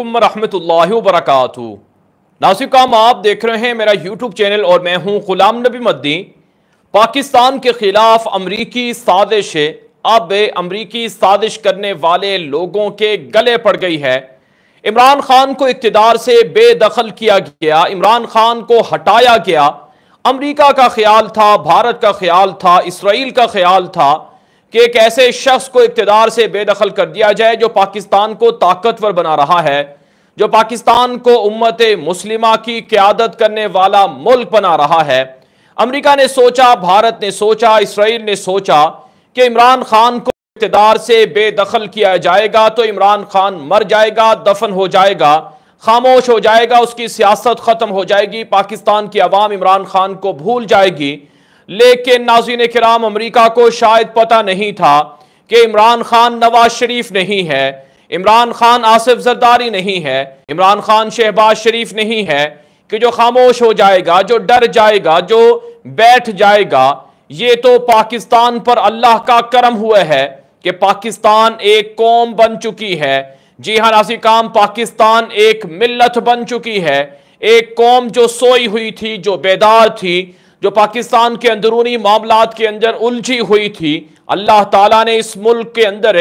वरकत नासिकाम आप देख रहे हैं मेरा यूट्यूब चैनल और मैं हूं गुलाम नबी मद्दी पाकिस्तान के खिलाफ अमरीकी साजिश अब अमरीकी साजिश करने वाले लोगों के गले पड़ गई है इमरान खान को इकतदार से बेदखल किया गया इमरान खान को हटाया गया अमरीका का ख्याल था भारत का ख्याल था इसराइल का ख्याल था कि एक ऐसे शख्स को इकतदार से बेदखल कर दिया जाए जो पाकिस्तान को ताकतवर बना रहा है जो पाकिस्तान को उम्मत मुस्लिमा की क्यादत करने वाला मुल्क बना रहा है अमरीका ने सोचा भारत ने सोचा इसराइल ने सोचा कि इमरान खान को इकतदार से बेदखल किया जाएगा तो इमरान खान मर जाएगा दफन हो जाएगा खामोश हो जाएगा उसकी सियासत ख़त्म हो जाएगी पाकिस्तान की आवाम इमरान खान को भूल जाएगी लेकिन नाजीन कराम अमरीका को शायद पता नहीं था कि इमरान खान नवाज शरीफ नहीं है इमरान खान आसिफ जरदारी नहीं है इमरान खान शहबाज शरीफ नहीं है कि जो खामोश हो जाएगा जो डर जाएगा जो बैठ जाएगा ये तो पाकिस्तान पर अल्लाह का करम हुआ है कि पाकिस्तान एक कौम बन चुकी है जी हाँ नासी काम पाकिस्तान एक मिलत बन चुकी है एक कौम जो सोई हुई थी जो बेदार थी जो पाकिस्तान के अंदरूनी मामला के अंदर उलझी हुई थी अल्लाह ताला ने इस मुल्क के अंदर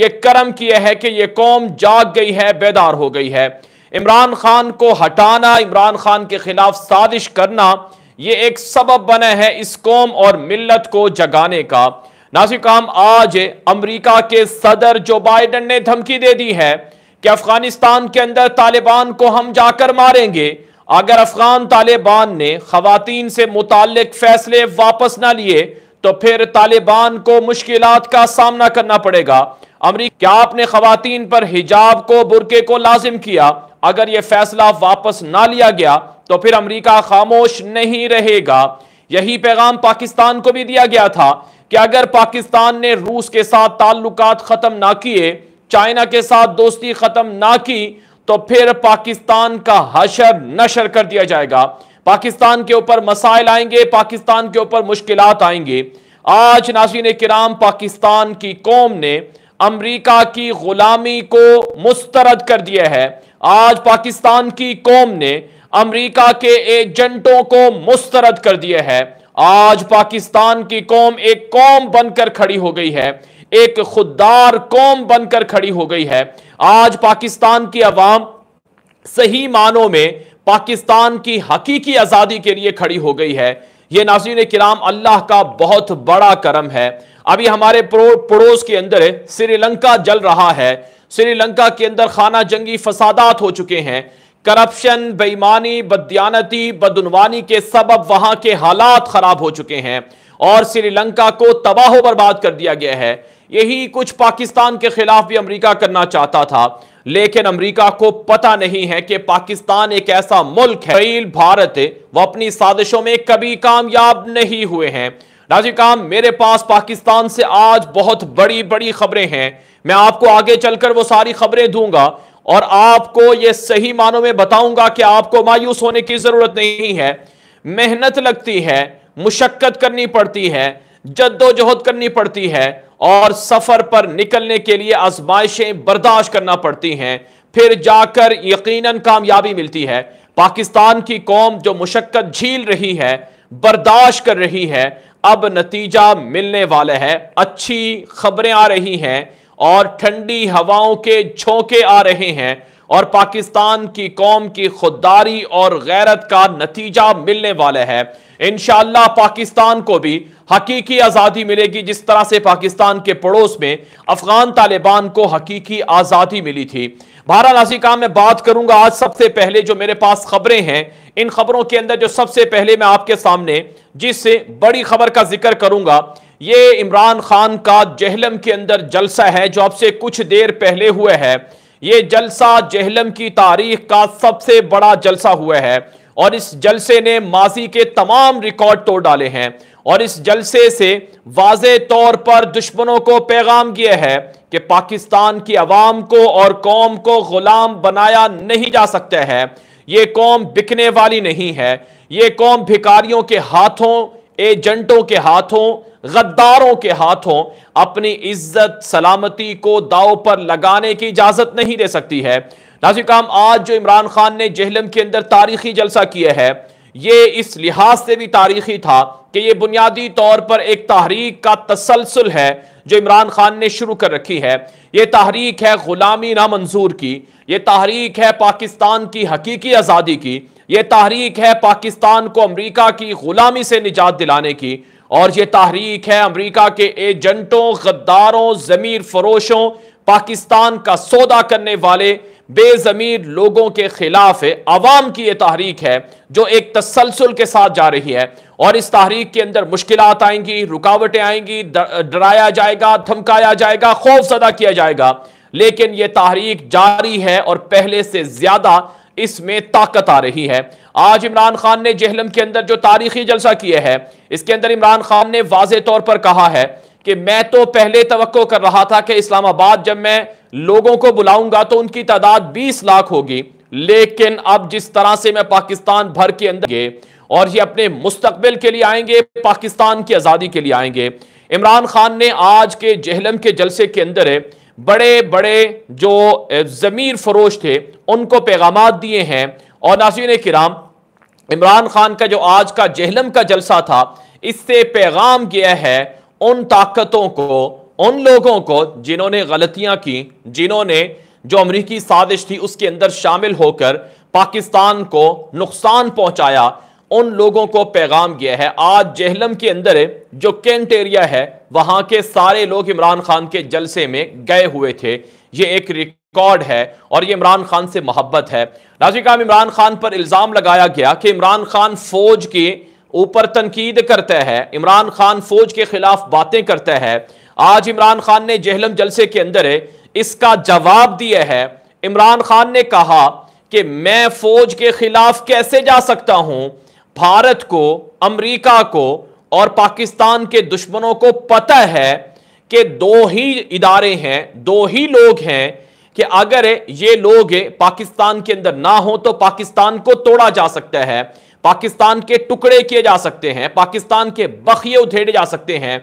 ये कर्म किया है कि यह कौम जाग गई है बेदार हो गई है इमरान खान को हटाना इमरान खान के खिलाफ साजिश करना ये एक सबब बना है इस कौम और मिलत को जगाने का नासिक आम आज अमरीका के सदर जो बाइडन ने धमकी दे दी है कि अफगानिस्तान के अंदर तालिबान को हम जाकर मारेंगे अगर अफगान तालिबान ने खातन से मुतल फैसले वापस ना लिए तो फिर तालिबान को मुश्किल का सामना करना पड़ेगा अमरीका क्या आपने खातन पर हिजाब को बुरके को लाजिम किया अगर यह फैसला वापस ना लिया गया तो फिर अमरीका खामोश नहीं रहेगा यही पैगाम पाकिस्तान को भी दिया गया था कि अगर पाकिस्तान ने रूस के साथ ताल्लुक ख़त्म ना किए चाइना के साथ दोस्ती ख़त्म ना की तो फिर पाकिस्तान का हशर नशर कर दिया जाएगा पाकिस्तान के ऊपर मसाइल आएंगे पाकिस्तान के ऊपर मुश्किल आएंगे आज नाजीन किराम पाकिस्तान की कौम ने अमरीका की गुलामी को मुस्तरद कर दिया है आज पाकिस्तान की कौम ने अमरीका के एजेंटों को मुस्तरद कर दिया है आज पाकिस्तान की कौम एक कौम बनकर खड़ी हो गई है एक खुददार कौम बनकर खड़ी हो गई है आज पाकिस्तान की अवाम सही मानों में पाकिस्तान की हकीकी आज़ादी के लिए खड़ी हो गई है यह नाजीन किराम अल्लाह का बहुत बड़ा करम है अभी हमारे पड़ोस के अंदर श्रीलंका जल रहा है श्रीलंका के अंदर खाना जंगी फसादात हो चुके हैं करप्शन बेईमानी बदयानती बदनवानी के सबब वहां के हालात खराब हो चुके हैं और श्रीलंका को तबाह बर्बाद कर दिया गया है यही कुछ पाकिस्तान के खिलाफ भी अमरीका करना चाहता था लेकिन अमरीका को पता नहीं है कि पाकिस्तान एक ऐसा मुल्क है भारत वो अपनी साजिशों में कभी कामयाब नहीं हुए हैं राजीव काम मेरे पास पाकिस्तान से आज बहुत बड़ी बड़ी खबरें हैं मैं आपको आगे चलकर वो सारी खबरें दूंगा और आपको ये सही मानों में बताऊंगा कि आपको मायूस होने की जरूरत नहीं है मेहनत लगती है मुशक्कत करनी पड़ती है जद्दोजहद करनी पड़ती है और सफर पर निकलने के लिए आजमाइशें बर्दाश्त करना पड़ती हैं फिर जाकर यकीनन कामयाबी मिलती है पाकिस्तान की कौम जो मुशक्क़त झील रही है बर्दाश्त कर रही है अब नतीजा मिलने वाला है अच्छी खबरें आ रही हैं और ठंडी हवाओं के झोंके आ रहे हैं और पाकिस्तान की कौम की खुददारी और गैरत का नतीजा मिलने वाला है इन पाकिस्तान को भी हकीकी आज़ादी मिलेगी जिस तरह से पाकिस्तान के पड़ोस में अफगान तालिबान को हकीकी आज़ादी मिली थी भारत नाजी का मैं बात करूंगा आज सबसे पहले जो मेरे पास खबरें हैं इन खबरों के अंदर जो सबसे पहले मैं आपके सामने जिससे बड़ी खबर का जिक्र करूंगा ये इमरान खान का जहलम के अंदर जलसा है जो अब से कुछ देर पहले हुए है ये जलसा जहलम की तारीख का सबसे बड़ा जलसा हुआ है और इस जलसे ने माजी के तमाम रिकॉर्ड तोड़ डाले हैं और इस जलसे से वाज तौर पर दुश्मनों को पैगाम किया है कि पाकिस्तान की आवाम को और कौम को गुलाम बनाया नहीं जा सकता है ये कौम बिकने वाली नहीं है ये कौम भिकारियों के हाथों एजेंटों के हाथों गद्दारों के हाथों अपनी इज्जत सलामती को दाव पर लगाने की इजाजत नहीं दे सकती है नाजिक काम आज जो इमरान खान ने जहलम के अंदर तारीखी जलसा किया है ये इस लिहाज से भी तारीखी था कि ये बुनियादी तौर पर एक तहरीक का तसलसल है जो इमरान खान ने शुरू कर रखी है ये तहरीक है गुलामी नामंजूर की ये तहरीक है पाकिस्तान की हकीकी आज़ादी की ये तहरीक है पाकिस्तान को अमरीका की गुलामी से निजात दिलाने की और ये तहरीक है अमरीका के एजेंटों गद्दारों जमीर फरोशों पाकिस्तान का सौदा करने वाले बेजमीर लोगों के खिलाफ है आवाम की यह तहरीक है जो एक तसलसल के साथ जा रही है और इस तहरीक के अंदर मुश्किल आएंगी रुकावटें आएंगी डराया जाएगा धमकाया जाएगा खौफ सदा किया जाएगा लेकिन यह तहरीक जारी है और पहले से ज्यादा इसमें ताकत आ रही है आज इमरान खान ने जहलम के अंदर जो तारीखी जलसा किया है इसके अंदर इमरान खान ने वाज तौर पर कहा है कि मैं तो पहले तो कर रहा था कि इस्लामाबाद जब मैं लोगों को बुलाऊंगा तो उनकी तादाद 20 लाख होगी लेकिन अब जिस तरह से मैं पाकिस्तान भर के अंदर गए और ये अपने मुस्तबिल के लिए आएंगे पाकिस्तान की आज़ादी के लिए आएंगे इमरान खान ने आज के जहलम के जलसे के अंदर बड़े बड़े जो ज़मीर फरोश थे उनको पैगाम दिए हैं और नासिन कराम इमरान खान का जो आज का जहलम का जलसा था इससे पैगाम गया है उन ताकतों को उन लोगों को जिन्होंने गलतियां की जिन्होंने जो अमरीकी साजिश थी उसके अंदर शामिल होकर पाकिस्तान को नुकसान पहुंचाया उन लोगों को पैगाम गया है आज जहलम के अंदर जो कैंट एरिया है वहां के सारे लोग इमरान खान के जलसे में गए हुए थे ये एक रिकॉर्ड है और ये इमरान खान से मोहब्बत है नाजिकाम इमरान खान पर इल्ज़ाम लगाया गया कि इमरान खान फौज के ऊपर तनकीद करता है इमरान खान फौज के खिलाफ बातें करता है आज इमरान खान ने जहलम जलसे के अंदर इसका जवाब दिया है इमरान खान ने कहा कि मैं फौज के खिलाफ कैसे जा सकता हूं भारत को अमेरिका को और पाकिस्तान के दुश्मनों को पता है कि दो ही इदारे हैं दो ही लोग हैं कि अगर ये लोग पाकिस्तान के अंदर ना हो तो पाकिस्तान को तोड़ा जा सकता है पाकिस्तान के टुकड़े किए जा सकते हैं पाकिस्तान के बखिए उधेड़े जा सकते हैं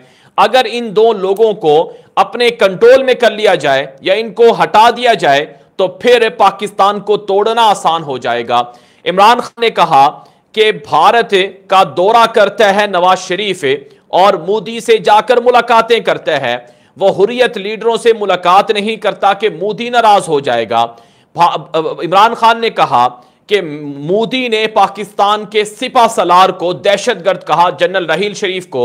अगर इन दो लोगों को अपने कंट्रोल में कर लिया जाए या इनको हटा दिया जाए तो फिर पाकिस्तान को तोड़ना आसान हो जाएगा इमरान खान ने कहा कि भारत का दौरा करते हैं नवाज शरीफ और मोदी से जाकर मुलाकातें करते हैं वह हुरियत लीडरों से मुलाकात नहीं करता कि मोदी नाराज हो जाएगा इमरान खान ने कहा कि मोदी ने पाकिस्तान के सिपा सलार को दहशतगर्द कहा जनरल रहील शरीफ को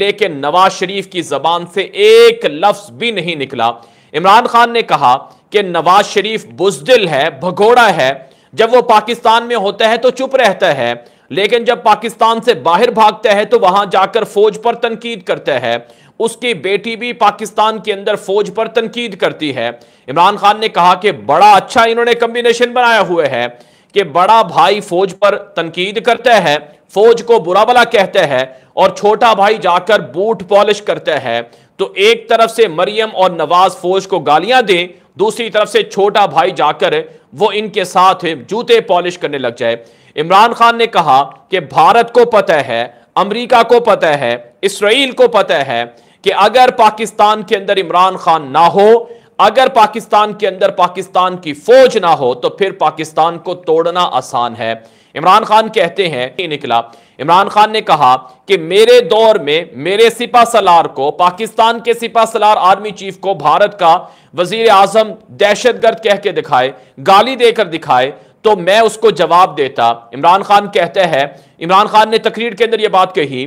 लेकिन नवाज शरीफ की जबान से एक लफ्ज भी नहीं निकला इमरान खान ने कहा कि नवाज शरीफ बुजदिल है भगोड़ा है जब वो पाकिस्तान में होता है तो चुप रहता है लेकिन जब पाकिस्तान से बाहर भागता है तो वहां जाकर फौज पर तनकीद करता है उसकी बेटी भी पाकिस्तान के अंदर फौज पर तनकीद करती है इमरान खान ने कहा कि बड़ा अच्छा इन्होंने कम्बिनेशन बनाया हुआ है कि बड़ा भाई फौज पर तनकीद करता है फौज को बुरा भला कहता है और छोटा भाई जाकर बूट पॉलिश करता है तो एक तरफ से मरियम और नवाज फौज को गालियां दें दूसरी तरफ से छोटा भाई जाकर वो इनके साथ जूते पॉलिश करने लग जाए इमरान खान ने कहा कि भारत को पता है अमेरिका को पता है इसराइल को पता है कि अगर पाकिस्तान के अंदर इमरान खान ना हो अगर पाकिस्तान के अंदर पाकिस्तान की फौज ना हो तो फिर पाकिस्तान को तोड़ना आसान है इमरान खान कहते हैं निकला इमरान खान ने कहा कि मेरे दौर में मेरे सिपा सलार को पाकिस्तान के सिपा सलार आर्मी चीफ को भारत का वजीर आजम दहशतगर्द कह के दिखाए गाली देकर दिखाए तो मैं उसको जवाब देता इमरान खान कहते हैं इमरान खान ने तकरीर के अंदर यह बात कही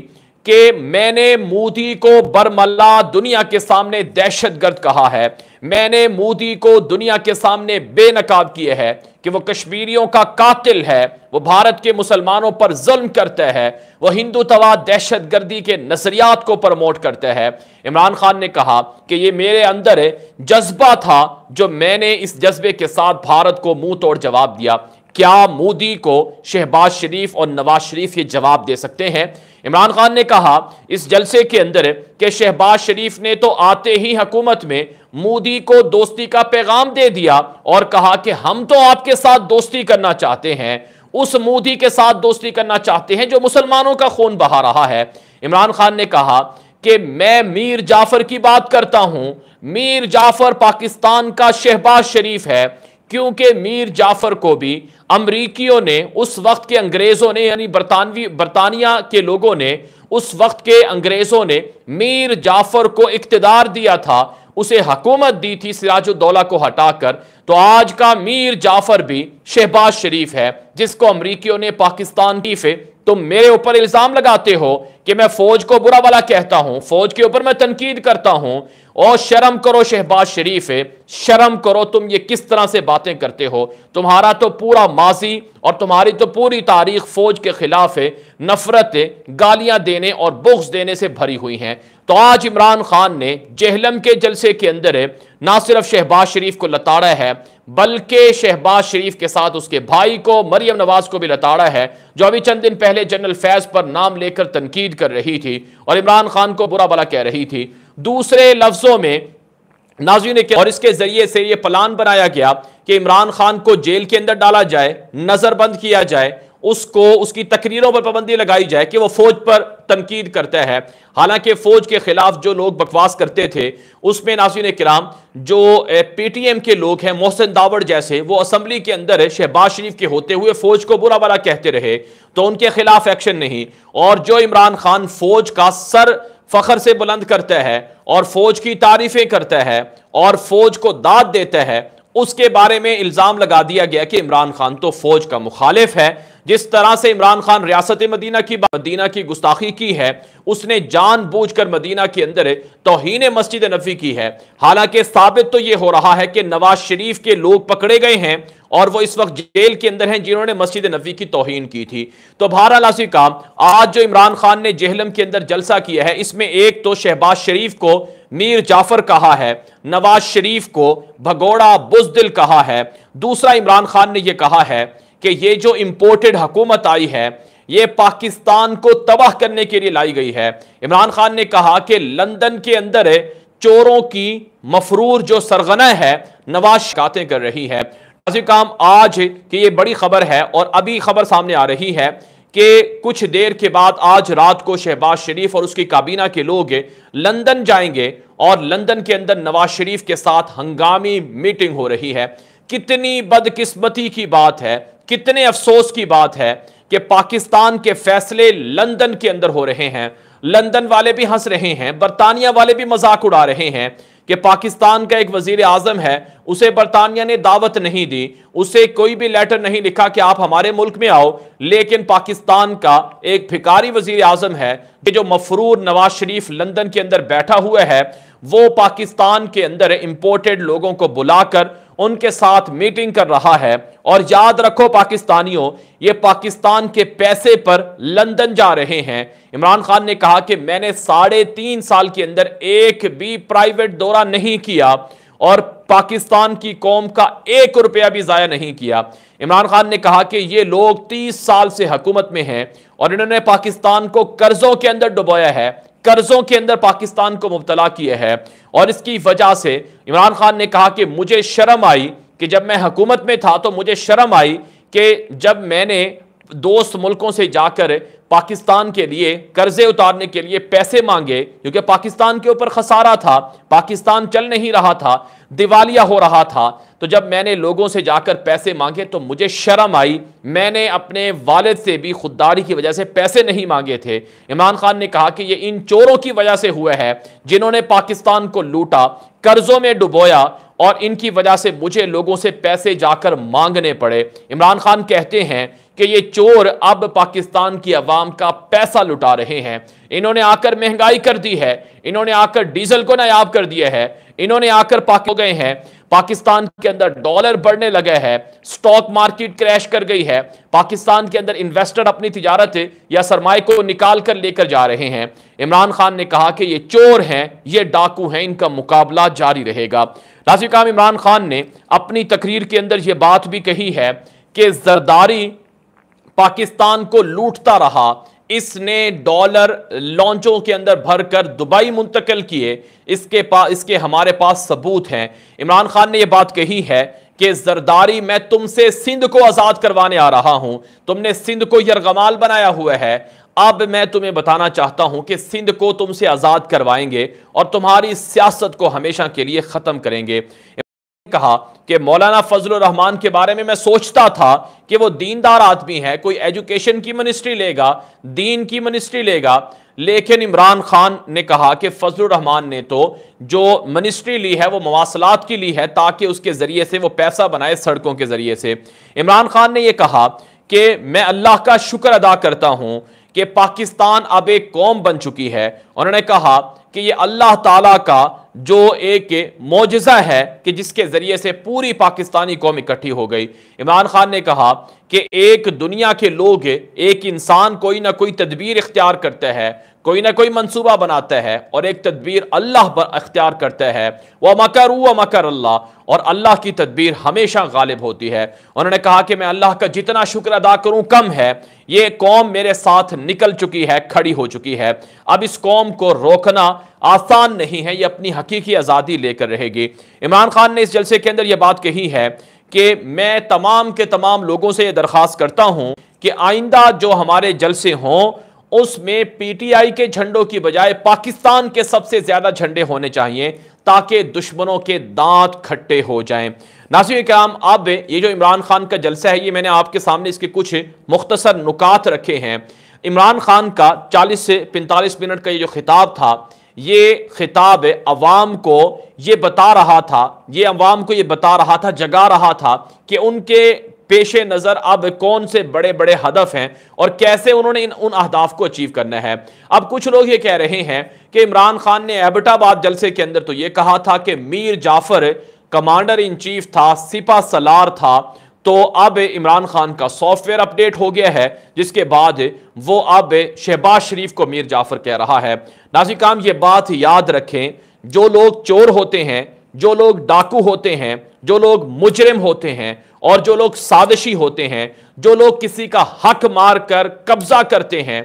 कि मैंने मोदी को बरमल्ला दुनिया के सामने दहशतगर्द कहा है मैंने मोदी को दुनिया के सामने बेनकाब किए है कि वो कश्मीरियों का कातिल है वो भारत के मुसलमानों पर जुल्म करते हैं वो दहशत दहशतगर्दी के नजरियात को प्रमोट करते हैं इमरान खान ने कहा कि ये मेरे अंदर जज्बा था जो मैंने इस जज्बे के साथ भारत को मुंह तोड़ जवाब दिया क्या मोदी को शहबाज शरीफ और नवाज शरीफ ये जवाब दे सकते हैं इमरान खान ने कहा इस जलसे के अंदर कि शहबाज शरीफ ने तो आते ही हकूमत में मोदी को दोस्ती का पैगाम दे दिया और कहा कि हम तो आपके साथ दोस्ती करना चाहते हैं उस मोदी के साथ दोस्ती करना चाहते हैं जो मुसलमानों का खून बहा रहा है इमरान खान ने कहा कि मैं मीर जाफर की बात करता हूं मीर जाफर पाकिस्तान का शहबाज शरीफ है क्योंकि मीर जाफर को भी अमरीकियों ने उस वक्त के अंग्रेज़ों ने यानी बरतानवी बरतानिया के लोगों ने उस वक्त के अंग्रेज़ों ने मीर जाफर को इकतदार दिया था उसे हकूमत दी थी सिराजुद्दौला को हटाकर तो आज का मीर जाफर भी शहबाज शरीफ है जिसको अमरीकियों ने पाकिस्तान की तुम मेरे ऊपर इल्जाम लगाते हो कि मैं फौज को बुरा वाला कहता हूं फौज के ऊपर मैं तनकीद करता हूं और शर्म करो शहबाज शरीफ शर्म करो तुम ये किस तरह से बातें करते हो तुम्हारा तो पूरा माजी और तुम्हारी तो पूरी तारीख फौज के खिलाफ है नफरत गालियां देने और बुख्स देने से भरी हुई हैं तो आज इमरान खान ने जहलम के जलसे के अंदर ना सिर्फ शहबाज शरीफ को लताड़ा है बल्कि शहबाज शरीफ के साथ उसके भाई को मरियम नवाज को भी लताड़ा है जो अभी चंद दिन पहले जनरल फैज पर नाम लेकर तनकीद कर रही थी और इमरान खान को बुरा भला कह रही थी दूसरे लफ्जों में नाजी ने और इसके जरिए से यह प्लान बनाया गया कि इमरान खान को जेल के अंदर डाला जाए नजरबंद किया जाए उसको उसकी तकरीरों पर पाबंदी लगाई जाए कि वह फौज पर तनकीद करता है हालांकि फौज के खिलाफ जो लोग बकवास करते थे उसमें नासिन कराम जो एम के लोग हैं मोहसिन दावड़ जैसे वो असम्बली के अंदर शहबाज शरीफ के होते हुए फौज को बुरा भला कहते रहे तो उनके खिलाफ एक्शन नहीं और जो इमरान खान फौज का सर फखर से बुलंद करता है और फौज की तारीफें करता है और फौज को दाद देता है उसके बारे में इल्ज़ाम लगा दिया गया कि इमरान खान तो फौज का मुखालिफ है जिस तरह से इमरान खान रियासत मदीना की मदीना की गुस्ताखी की है उसने जान बूझ कर मदीना के अंदर तोहन मस्जिद नफी की है हालांकि साबित तो यह हो रहा है कि नवाज शरीफ के लोग पकड़े गए हैं और वो इस वक्त जेल के अंदर हैं जिन्होंने मस्जिद नफी की तोहन की थी तो बहरहाल लासी काम आज जो इमरान खान ने जहलम के अंदर जलसा किया है इसमें एक तो शहबाज शरीफ को मीर जाफर कहा है नवाज शरीफ को भगोड़ा बुजदिल कहा है दूसरा इमरान खान ने यह कहा है कि ये जो इम्पोर्टेड हकूमत आई है ये पाकिस्तान को तबाह करने के लिए लाई गई है इमरान खान ने कहा कि लंदन के अंदर चोरों की मफरूर जो सरगना है नवाज शिकाते कर रही है काम आज की ये बड़ी खबर है और अभी खबर सामने आ रही है कि कुछ देर के बाद आज रात को शहबाज शरीफ और उसकी काबीना के लोग लंदन जाएंगे और लंदन के अंदर नवाज शरीफ के साथ हंगामी मीटिंग हो रही है कितनी बदकिस्मती की बात है कितने अफसोस की बात है कि पाकिस्तान के फैसले लंदन के अंदर हो रहे हैं लंदन वाले भी हंस रहे हैं बरतानिया वाले भी मजाक उड़ा रहे हैं कि पाकिस्तान का एक वजीर आजम है उसे बरतानिया ने दावत नहीं दी उसे कोई भी लेटर नहीं लिखा कि आप हमारे मुल्क में आओ लेकिन पाकिस्तान का एक भिकारी वजीर आजम है कि जो मफरूर नवाज शरीफ लंदन के अंदर बैठा हुआ है वो पाकिस्तान के अंदर इंपोर्टेड लोगों को बुलाकर उनके साथ मीटिंग कर रहा है और याद रखो पाकिस्तानियों ये पाकिस्तान के पैसे पर लंदन जा रहे हैं इमरान खान ने कहा कि मैंने साढ़े तीन साल के अंदर एक भी प्राइवेट दौरा नहीं किया और पाकिस्तान की कौम का एक रुपया भी ज़ाया नहीं किया इमरान खान ने कहा कि ये लोग तीस साल से हुकूमत में हैं और इन्होंने पाकिस्तान को कर्जों के अंदर डुबोया है कर्जों के अंदर पाकिस्तान को मुबतला किए हैं और इसकी वजह से इमरान खान ने कहा कि मुझे शर्म आई कि जब मैं हुकूमत में था तो मुझे शर्म आई कि जब मैंने दोस्त मुल्कों से जाकर पाकिस्तान के लिए कर्जे उतारने के लिए पैसे मांगे क्योंकि पाकिस्तान के ऊपर खसारा था पाकिस्तान चल नहीं रहा था दिवालिया हो रहा था तो जब मैंने लोगों से जाकर पैसे मांगे तो मुझे शर्म आई मैंने अपने वालिद से भी खुददारी की वजह से पैसे नहीं मांगे थे इमरान खान ने कहा कि ये इन चोरों की वजह से हुआ है जिन्होंने पाकिस्तान को लूटा कर्जों में डुबोया और इनकी वजह से मुझे लोगों से पैसे जाकर मांगने पड़े इमरान खान कहते हैं कि ये चोर अब पाकिस्तान की अवाम का पैसा लुटा रहे हैं इन्होंने आकर महंगाई कर दी है इन्होंने आकर डीजल को नायाब कर दिया है इन्होंने आकर पाक हो गए हैं पाकिस्तान के अंदर डॉलर बढ़ने लगे है स्टॉक मार्केट क्रैश कर गई है पाकिस्तान के अंदर इन्वेस्टर अपनी तिजारत या सरमाए को निकाल कर लेकर जा रहे हैं इमरान खान ने कहा कि ये चोर हैं ये डाकू हैं इनका मुकाबला जारी रहेगा काम इमरान खान ने अपनी तकरीर के अंदर यह बात भी कही है कि जरदारी पाकिस्तान को लूटता रहा इसने डॉलर लॉन्चों के अंदर भरकर दुबई मुंतकिल किए इसके पास इसके हमारे पास सबूत हैं इमरान खान ने यह बात कही है कि जरदारी मैं तुमसे सिंध को आज़ाद करवाने आ रहा हूं तुमने सिंध को यरगमाल बनाया हुआ है अब मैं तुम्हें बताना चाहता हूं कि सिंध को तुमसे आज़ाद करवाएंगे और तुम्हारी सियासत को हमेशा के लिए ख़त्म करेंगे कहा कि मौलाना फजल रहमान के बारे में मैं सोचता था कि वो दीनदार आदमी है कोई एजुकेशन की मिनिस्ट्री लेगा दीन की मिनिस्ट्री लेगा लेकिन इमरान खान ने कहा कि फजल रहमान ने तो जो मिनिस्ट्री ली है वो मवासलात की ली है ताकि उसके ज़रिए से वो पैसा बनाए सड़कों के ज़रिए से इमरान खान ने यह कहा कि मैं अल्लाह का शुक्र अदा करता हूं कि पाकिस्तान अब एक कौम बन चुकी है उन्होंने कहा कि ये अल्लाह ताला का जो एक मोजा है कि जिसके ज़रिए से पूरी पाकिस्तानी कौम इकट्ठी हो गई इमरान खान ने कहा कि एक दुनिया के लोग एक इंसान कोई ना कोई तदबीर इख्तियार करता है कोई ना कोई मंसूबा बनाता है और एक तदबीर अल्लाह पर अख्तियार करता है वह मकर व मकर अल्लाह और अल्लाह की तदबीर हमेशा गालिब होती है उन्होंने कहा कि मैं अल्लाह का जितना शुक्र अदा करूं कम है ये कौम मेरे साथ निकल चुकी है खड़ी हो चुकी है अब इस कौम को रोकना आसान नहीं है ये अपनी हकीकी आज़ादी लेकर रहेगी इमरान खान ने इस जलसे के अंदर यह बात कही है कि मैं तमाम के तमाम लोगों से यह दरख्वास्त करता हूँ कि आइंदा जो हमारे जलसे हों उसमें पीटीआई के झंडों की बजाय पाकिस्तान के सबसे ज्यादा झंडे होने चाहिए ताकि दुश्मनों के दांत खट्टे हो जाएं नासिर क्या अब ये जो इमरान खान का जलसा है ये मैंने आपके सामने इसके कुछ मुख्तसर नुकात रखे हैं इमरान खान का 40 से 45 मिनट का ये जो खिताब था ये खिताब अवाम को ये बता रहा था ये अवाम को ये बता रहा था जगा रहा था कि उनके पेश नज़र अब कौन से बड़े बड़े हदफ हैं और कैसे उन्होंने इन उन अहदाफ को अचीव करना है अब कुछ लोग ये कह रहे हैं कि इमरान खान ने एबटाबाद जलसे के अंदर तो ये कहा था कि Mir Jafar commander in chief था सिपा सलार था तो अब इमरान खान का सॉफ्टवेयर अपडेट हो गया है जिसके बाद वो अब शहबाज शरीफ को मीर जाफर कह रहा है नाजी काम ये बात याद रखें जो लोग चोर होते हैं जो लोग डाकू होते हैं जो लोग मुजरिम होते हैं और जो लोग साजिशी होते हैं जो लोग किसी का हक मार कर कब्जा करते हैं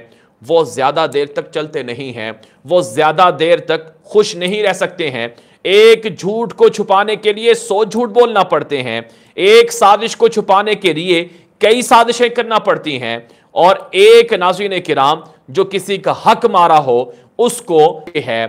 वो ज़्यादा देर तक चलते नहीं हैं वो ज़्यादा देर तक खुश नहीं रह सकते हैं एक झूठ को छुपाने के लिए सौ झूठ बोलना पड़ते हैं एक साजिश को छुपाने के लिए कई साजिशें करना पड़ती हैं और एक नाजीन किराम जो किसी का हक मारा हो उसको है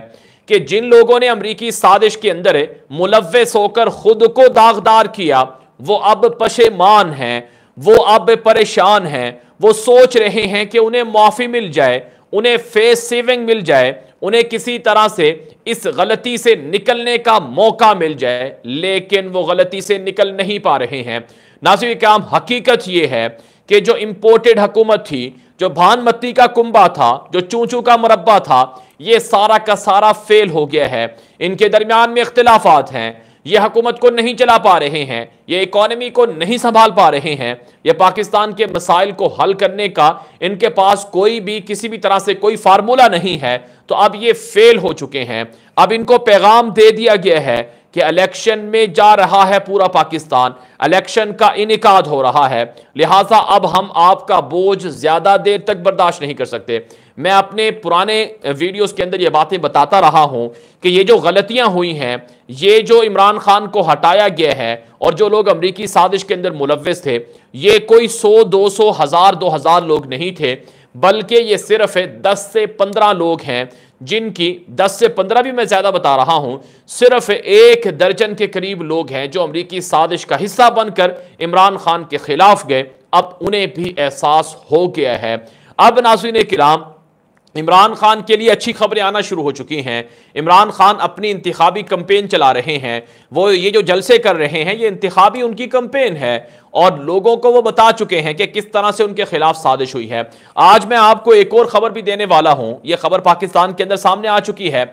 कि जिन लोगों ने अमरीकी साजिश के अंदर मुलवस होकर खुद को दागदार किया वो अब पशेमान हैं वो अब परेशान हैं वो सोच रहे हैं कि उन्हें माफ़ी मिल जाए उन्हें फेस सेविंग मिल जाए उन्हें किसी तरह से इस गलती से निकलने का मौका मिल जाए लेकिन वो गलती से निकल नहीं पा रहे हैं नाजिर काम हकीकत ये है कि जो इम्पोर्टेड हकूमत थी जो भानमती का कुंबा था जो चूचू का मुरबा था ये सारा का सारा फेल हो गया है इनके दरमियान में इख्तलाफात हैं ये हकूमत को नहीं चला पा रहे हैं ये इकोनमी को नहीं संभाल पा रहे हैं ये पाकिस्तान के मसाइल को हल करने का इनके पास कोई भी किसी भी तरह से कोई फार्मूला नहीं है तो अब ये फेल हो चुके हैं अब इनको पैगाम दे दिया गया है कि इलेक्शन में जा रहा है पूरा पाकिस्तान इलेक्शन का इनकाद हो रहा है लिहाजा अब हम आपका बोझ ज़्यादा देर तक बर्दाश्त नहीं कर सकते मैं अपने पुराने वीडियोस के अंदर ये बातें बताता रहा हूं कि ये जो गलतियां हुई हैं ये जो इमरान खान को हटाया गया है और जो लोग अमरीकी साजिश के अंदर मुलविस थे ये कोई सौ दो सौ हज़ार दो हज़ार लोग नहीं थे बल्कि ये सिर्फ दस से पंद्रह लोग हैं जिनकी 10 से 15 भी मैं ज़्यादा बता रहा हूं सिर्फ एक दर्जन के करीब लोग हैं जो अमरीकी साजिश का हिस्सा बनकर इमरान खान के खिलाफ गए अब उन्हें भी एहसास हो गया है अब नाजीन कराम इमरान खान के लिए अच्छी खबरें आना शुरू हो चुकी हैं इमरान खान अपनी इंतबी कंपेन चला रहे हैं वो ये जो जलसे कर रहे हैं ये इंतबी उनकी कंपेन है और लोगों को वो बता चुके हैं कि किस तरह से उनके खिलाफ साजिश हुई है आज मैं आपको एक और खबर भी देने वाला हूं ये खबर पाकिस्तान के अंदर सामने आ चुकी है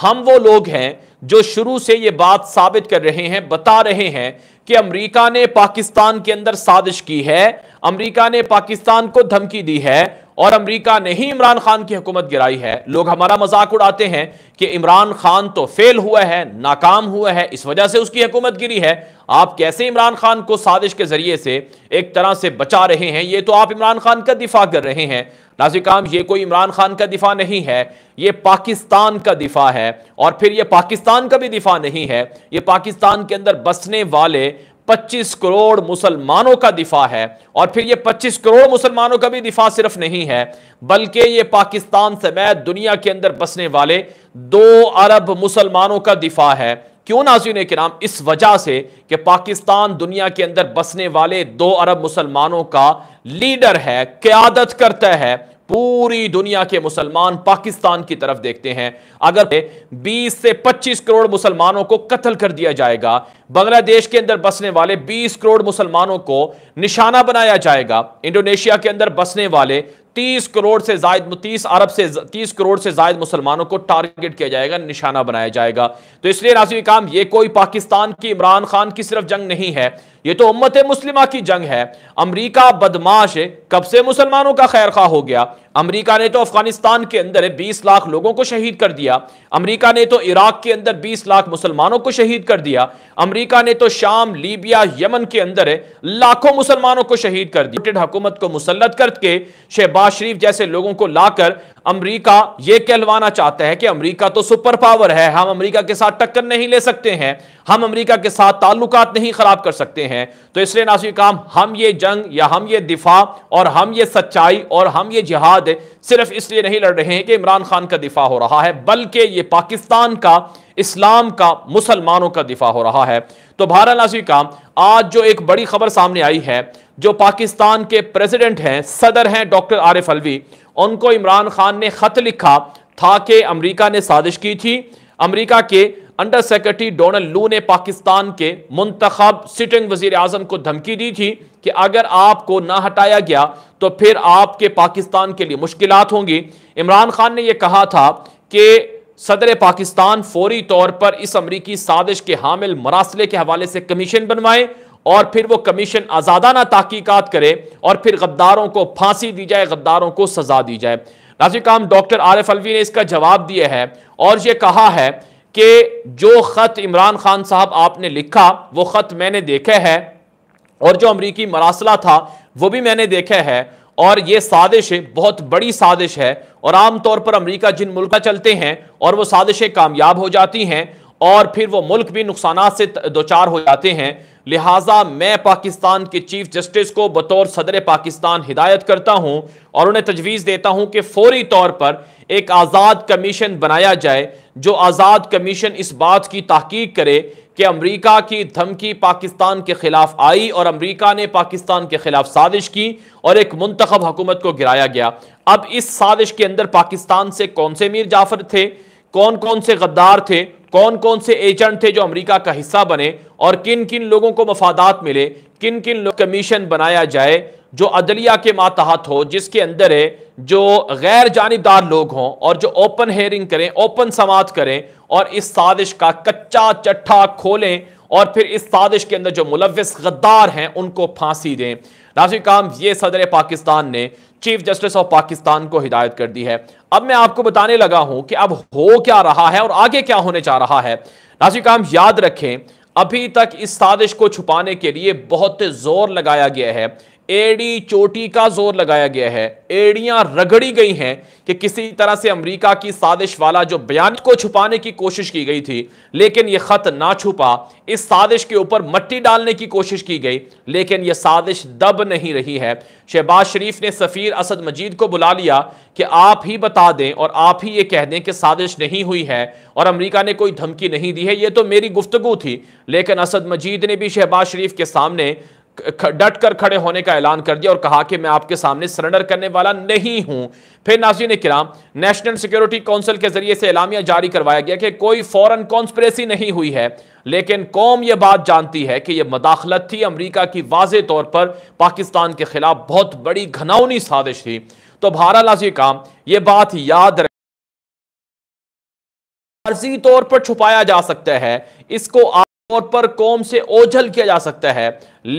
हम वो लोग हैं जो शुरू से ये बात साबित कर रहे हैं बता रहे हैं कि अमरीका ने पाकिस्तान के अंदर साजिश की है अमरीका ने पाकिस्तान को धमकी दी है और अमरीका ने ही इमरान खान की हुकूमत गिराई है लोग हमारा मजाक उड़ाते हैं कि इमरान खान तो फेल हुआ है नाकाम हुआ है इस वजह से उसकी हुकूमत गिरी है आप कैसे इमरान खान को साजिश के जरिए से एक तरह से बचा रहे हैं ये तो आप इमरान खान का दिफा कर रहे हैं नाजिकाम ये कोई इमरान खान का दिफा नहीं है ये पाकिस्तान का दिफा है और फिर ये पाकिस्तान का भी दिफा नहीं है ये पाकिस्तान के अंदर बसने वाले 25 करोड़ मुसलमानों का दिफा है और फिर ये 25 करोड़ मुसलमानों का भी दिफा सिर्फ नहीं है बल्कि ये पाकिस्तान समेत दुनिया के अंदर बसने वाले दो अरब मुसलमानों का दिफा है क्यों नाजीन के नाम इस वजह से कि पाकिस्तान दुनिया के अंदर बसने वाले दो अरब मुसलमानों का लीडर है क्यादत करता है पूरी दुनिया के मुसलमान पाकिस्तान की तरफ देखते हैं अगर 20 से 25 करोड़ मुसलमानों को कत्ल कर दिया जाएगा बांग्लादेश के अंदर बसने वाले 20 करोड़ मुसलमानों को निशाना बनाया जाएगा इंडोनेशिया के अंदर बसने वाले 30 करोड़ से जायद 30 अरब से 30 करोड़ से जायद मुसलमानों को टारगेट किया जाएगा निशाना बनाया जाएगा तो इसलिए राजीव काम ये कोई पाकिस्तान की इमरान खान की सिर्फ जंग नहीं है ये तो उम्मत मुस्लिमा की जंग है अमरीका बदमाश कब से मुसलमानों का खैर खा हो गया अमरीका ने तो अफगानिस्तान के अंदर 20 लाख लोगों को शहीद कर दिया अमरीका ने तो इराक के अंदर 20 लाख मुसलमानों को शहीद कर दिया अमरीका ने तो शाम लीबिया यमन के अंदर लाखों मुसलमानों को शहीद कर दिया हुकूमत को मुसलत करके शहबाज शरीफ जैसे लोगों को लाकर अमेरिका यह कहलवाना चाहता है कि अमेरिका तो सुपर पावर है हम अमेरिका के साथ टक्कर नहीं ले सकते हैं हम अमेरिका के साथ ताल्लुकात नहीं खराब कर सकते हैं तो इसलिए नासिर काम हम ये जंग या हम ये दिफा और हम ये सच्चाई और हम ये जिहाद सिर्फ इसलिए नहीं लड़ रहे हैं कि इमरान खान का दिफा हो रहा है बल्कि ये पाकिस्तान का इस्लाम का मुसलमानों का दिफा हो रहा है तो भारत नासिर काम आज जो एक बड़ी खबर सामने आई है जो पाकिस्तान के प्रेसिडेंट हैं सदर हैं डॉक्टर आरिफ अलवी उनको इमरान खान ने खत लिखा था कि अमरीका ने साजिश की थी अमरीका के अंडर सेक्रेटरी डोनल्ड लू ने पाकिस्तान के मुंतब सिटिंग वजीर आजम को धमकी दी थी कि अगर आपको ना हटाया गया तो फिर आपके पाकिस्तान के लिए मुश्किल होंगी इमरान खान ने यह कहा था कि सदर पाकिस्तान फौरी तौर पर इस अमरीकी साजिश के हामिल मरासले के हवाले से कमीशन बनवाएं और फिर वो कमीशन आज़ादाना तहकीकत करे और फिर गद्दारों को फांसी दी जाए गद्दारों को सजा दी जाए नाजिक काम डॉक्टर आरिफ अलवी ने इसका जवाब दिया है और ये कहा है कि जो ख़त इमरान खान साहब आपने लिखा वो ख़त मैंने देखा है और जो अमरीकी मरासला था वो भी मैंने देखा है और ये साजिश बहुत बड़ी साजिश है और आमतौर पर अमेरिका जिन मुल्क चलते हैं और वो साजिशें कामयाब हो जाती हैं और फिर वो मुल्क भी नुकसान से दो चार हो जाते हैं लिहाजा मैं पाकिस्तान के चीफ जस्टिस को बतौर सदर पाकिस्तान हिदायत करता हूं और उन्हें तजवीज़ देता हूं कि फौरी तौर पर एक आज़ाद कमीशन बनाया जाए जो आज़ाद कमीशन इस बात की तहकीक करे कि अमरीका की धमकी पाकिस्तान के खिलाफ आई और अमरीका ने पाकिस्तान के खिलाफ साजिश की और एक मंतखब हुकूमत को गिराया गया अब इस साजिश के अंदर पाकिस्तान से कौन से मीर जाफर थे कौन कौन से गद्दार थे कौन कौन से एजेंट थे जो अमेरिका का हिस्सा बने और किन किन लोगों को मफादात मिले किन किन कमीशन बनाया जाए जो अदलिया के मातहत हो जिसके अंदर है जो गैर जानबदार लोग हों और जो ओपन हेयरिंग करें ओपन समात करें और इस साजिश का कच्चा चट्टा खोलें और फिर इस साजिश के अंदर जो मुलविस गद्दार हैं उनको फांसी दें राशि काम ये सदर पाकिस्तान ने चीफ जस्टिस ऑफ पाकिस्तान को हिदायत कर दी है अब मैं आपको बताने लगा हूं कि अब हो क्या रहा है और आगे क्या होने जा रहा है नाजिक काम याद रखें अभी तक इस साजिश को छुपाने के लिए बहुत जोर लगाया गया है एड़ी चोटी का जोर लगाया गया है एड़ियां रगड़ी गई हैं कि किसी तरह से अमेरिका की साजिश वाला जो बयान को छुपाने की कोशिश की गई थी लेकिन यह खत ना छुपा इस साजिश के ऊपर मट्टी डालने की कोशिश की गई लेकिन यह साजिश दब नहीं रही है शहबाज शरीफ ने सफ़ीर असद मजीद को बुला लिया कि आप ही बता दें और आप ही ये कह दें कि साजिश नहीं हुई है और अमरीका ने कोई धमकी नहीं दी है यह तो मेरी गुफ्तगु थी लेकिन असद मजीद ने भी शहबाज शरीफ के सामने डट कर खड़े होने का ऐलान कर दिया और कहा कि मैं आपके सामने सरेंडर करने वाला नहीं हूं फिर ने किराम नेशनल सिक्योरिटी काउंसिल के जरिए से एलामिया जारी करवाया गया कि कोई फॉरन कॉन्स्परेसी नहीं हुई है लेकिन कौम यह बात जानती है कि यह मदाखलत थी अमरीका की वाज तौर पर पाकिस्तान के खिलाफ बहुत बड़ी घनाउनी साजिश थी तो भारत नाजी का यह बात याद रख तौर पर छुपाया जा सकता है इसको आप तौर पर कौम से ओझल किया जा सकता है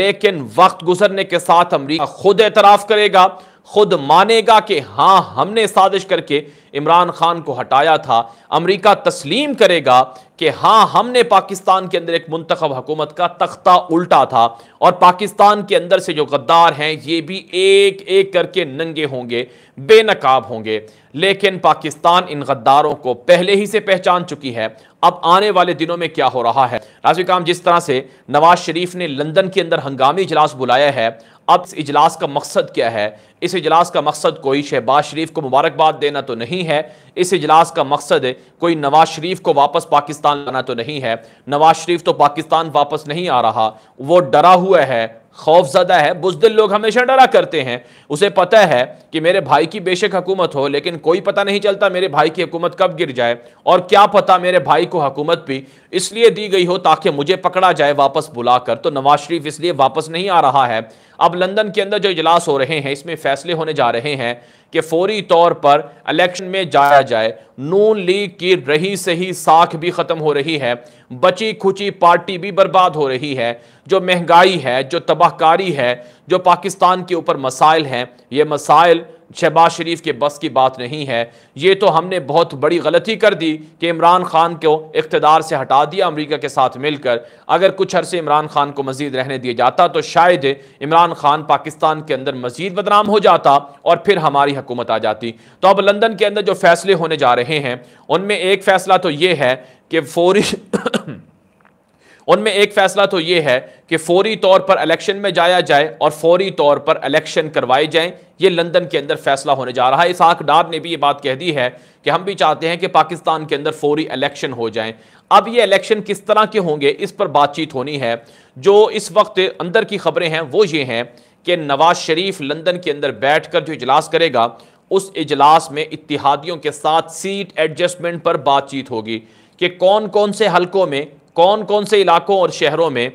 लेकिन वक्त गुजरने के साथ अमरीका खुद एतराफ करेगा खुद मानेगा कि हाँ हमने साजिश करके इमरान खान को हटाया था अमरीका तस्लीम करेगा कि हाँ हमने पाकिस्तान के अंदर एक मुंतब हुकूमत का तख्ता उल्टा था और पाकिस्तान के अंदर से जो गद्दार हैं ये भी एक एक करके नंगे होंगे बेनकाब होंगे लेकिन पाकिस्तान इन गद्दारों को पहले ही से पहचान चुकी है अब आने वाले दिनों में क्या हो रहा है नाजिक काम जिस तरह से नवाज शरीफ ने लंदन के अंदर हंगामी इजलास बुलाया है अब इस इजलास का मकसद क्या है इस इजलास का मकसद कोई शहबाज शरीफ को मुबारकबाद देना तो नहीं है इस इजलास का मकसद कोई नवाज शरीफ को वापस पाकिस्तान लाना तो नहीं है नवाज शरीफ तो पाकिस्तान वापस नहीं आ रहा वो डरा हुआ है खौफ ज्यादा है बुजदिल लोग हमेशा डरा करते हैं उसे पता है कि मेरे भाई की बेशक हुकूमत हो लेकिन कोई पता नहीं चलता मेरे भाई की हुकूमत कब गिर जाए और क्या पता मेरे भाई को हुकूमत भी इसलिए दी गई हो ताकि मुझे पकड़ा जाए वापस बुलाकर तो नवाज शरीफ इसलिए वापस नहीं आ रहा है अब लंदन के अंदर जो इजलास हो रहे हैं इसमें फैसले होने जा रहे हैं कि फौरी तौर पर इलेक्शन में जाया जाए नून लीग की रही से ही साख भी ख़त्म हो रही है बची खुची पार्टी भी बर्बाद हो रही है जो महंगाई है जो तबाहकारी है जो पाकिस्तान के ऊपर मसाइल हैं ये मसाइल शहबाज शरीफ के बस की बात नहीं है ये तो हमने बहुत बड़ी गलती कर दी कि इमरान खान को इकतदार से हटा दिया अमरीका के साथ मिलकर अगर कुछ अरसे इमरान खान को मजीद रहने दिया जाता तो शायद इमरान खान पाकिस्तान के अंदर मजीद बदनाम हो जाता और फिर हमारी हुकूमत आ जाती तो अब लंदन के अंदर जो फैसले होने जा रहे हैं उनमें एक फैसला तो ये है कि फौरी उनमें एक फैसला तो ये है कि फौरी तौर पर इलेक्शन में जाया जाए और फौरी तौर पर इलेक्शन करवाए जाएं ये लंदन के अंदर फैसला होने जा रहा है इसहाक डार ने भी ये बात कह दी है कि हम भी चाहते हैं कि पाकिस्तान के अंदर फौरी इलेक्शन हो जाएं अब ये इलेक्शन किस तरह के होंगे इस पर बातचीत होनी है जो इस वक्त अंदर की खबरें हैं वो ये हैं कि नवाज शरीफ लंदन के अंदर बैठ कर जो इजलास करेगा उस इजलास में इतिहादियों के साथ सीट एडजस्टमेंट पर बातचीत होगी कि कौन कौन से हलकों में कौन कौन से इलाकों और शहरों में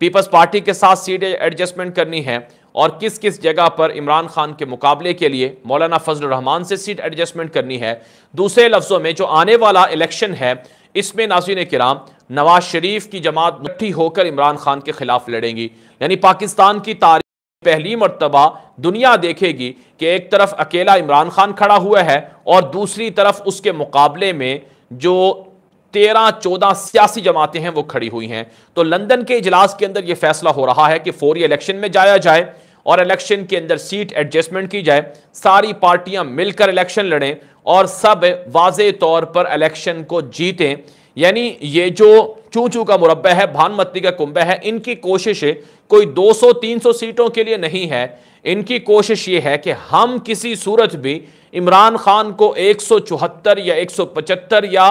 पीपल्स पार्टी के साथ सीट एडजस्टमेंट करनी है और किस किस जगह पर इमरान खान के मुकाबले के लिए मौलाना फजल रहमान से सीट एडजस्टमेंट करनी है दूसरे लफ्ज़ों में जो आने वाला इलेक्शन है इसमें नाजिन कराम नवाज शरीफ की जमात इकट्ठी होकर इमरान खान के खिलाफ लड़ेंगी यानी पाकिस्तान की तारीख पहली मरतबा दुनिया देखेगी कि एक तरफ अकेला इमरान खान खड़ा हुआ है और दूसरी तरफ उसके मुकाबले में जो तेरह चौदह सियासी जमातें हैं वो खड़ी हुई हैं तो लंदन के इजलास के अंदर यह फैसला हो रहा है कि फौरी इलेक्शन में जाया जाए और इलेक्शन के अंदर सीट एडजस्टमेंट की जाए सारी पार्टियां मिलकर इलेक्शन लड़ें और सब वाज तौर पर इलेक्शन को जीतें यानी ये जो चू चू का मुरबा है भानमती का कुंबा है इनकी कोशिश कोई 200-300 सीटों के लिए नहीं है इनकी कोशिश ये है कि हम किसी सूरत भी इमरान खान को 174 या 175 या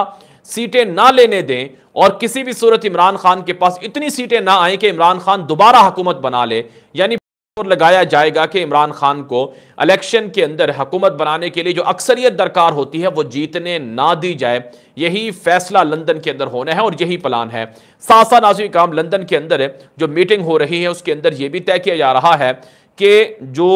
सीटें ना लेने दें और किसी भी सूरत इमरान खान के पास इतनी सीटें ना आए कि इमरान खान दोबारा हुकूमत बना ले यानी लगाया जाएगा कि इमरान खान को इलेक्शन के अंदर हुकूमत बनाने के लिए जो अक्सरियत दरकार होती है वो जीतने ना दी जाए यही फैसला लंदन के अंदर होना है और यही प्लान है सासा नाजी काम लंदन के अंदर जो मीटिंग हो रही है उसके अंदर यह भी तय किया जा रहा है कि जो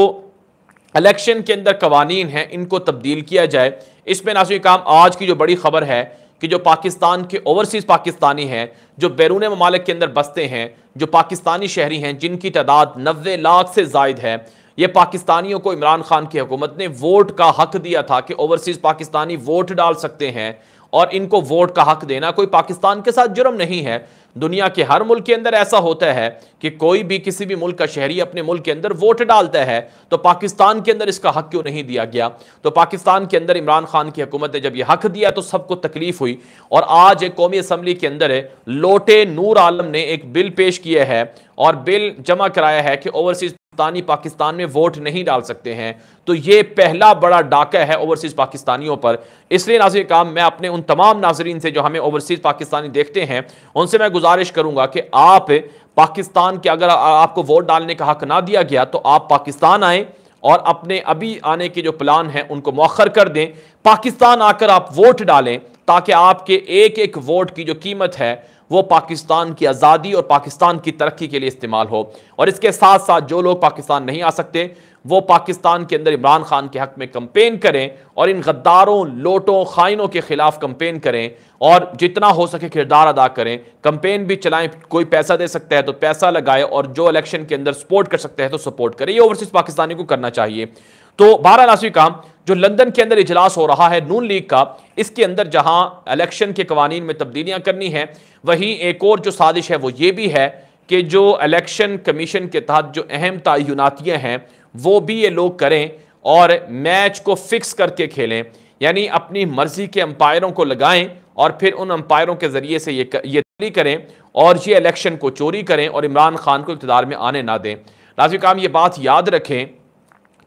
इलेक्शन के अंदर कवानीन हैं इनको तब्दील किया जाए इसमें नाजी काम आज की जो बड़ी खबर है कि जो पाकिस्तान के ओवरसीज़ पाकिस्तानी हैं जो बैरून ममालिक के अंदर बसते हैं जो पाकिस्तानी शहरी हैं जिनकी तादाद नबे लाख से जायद है ये पाकिस्तानियों को इमरान खान की हुकूमत ने वोट का हक दिया था कि ओवरसीज़ पाकिस्तानी वोट डाल सकते हैं और इनको वोट का हक देना कोई पाकिस्तान के साथ जुर्म नहीं है दुनिया के हर मुल्क के अंदर ऐसा होता है कि कोई भी किसी भी मुल्क का शहरी अपने मुल्क के अंदर वोट डालता है तो पाकिस्तान के अंदर इसका हक क्यों नहीं दिया गया तो पाकिस्तान के अंदर इमरान खान की हुकूमत ने जब यह हक दिया तो सबको तकलीफ हुई और आज एक कौमी असम्बली के अंदर लोटे नूर आलम ने एक बिल पेश किया है और बिल जमा कराया है कि ओवरसीज पाकिस्तानी पाकिस्तान में वोट नहीं डाल सकते हैं तो ये पहला बड़ा डाका है ओवरसीज पाकिस्तानियों पर इसलिए नाजिर काम मैं अपने उन तमाम नाजरीन से जो हमें ओवरसीज पाकिस्तानी देखते हैं उनसे मैं गुजार गुजारिश करूंगा कि आप पाकिस्तान के अगर आपको वोट डालने का हक ना दिया गया तो आप पाकिस्तान आए और अपने अभी आने के जो प्लान हैं उनको मौखर कर दें पाकिस्तान आकर आप वोट डालें ताकि आपके एक एक वोट की जो कीमत है वो पाकिस्तान की आज़ादी और पाकिस्तान की तरक्की के लिए इस्तेमाल हो और इसके साथ साथ जो लोग पाकिस्तान नहीं आ सकते वो पाकिस्तान के अंदर इमरान खान के हक में कंपेन करें और इन गद्दारों लोटों खाइनों के खिलाफ कंपेन करें और जितना हो सके किरदार अदा करें कंपेन भी चलाएं कोई पैसा दे सकता है तो पैसा लगाए और जो इलेक्शन के अंदर सपोर्ट कर सकते हैं तो सपोर्ट करें ये ओवरसीज पाकिस्तानी को करना चाहिए तो बारह नासी काम जो लंदन के अंदर इजलास हो रहा है नून लीग का इसके अंदर जहां इलेक्शन के कवानीन में तब्दीलियां करनी है वहीं एक और जो साजिश है वो ये भी है कि जो इलेक्शन कमीशन के तहत जो अहम तयनातियाँ हैं वो भी ये लोग करें और मैच को फिक्स करके खेलें यानी अपनी मर्जी के अंपायरों को लगाएं और फिर उन अंपायरों के ज़रिए से ये ये चोरी करें और ये इलेक्शन को चोरी करें और इमरान खान को इकतदार में आने ना दें लाजमी काम ये बात याद रखें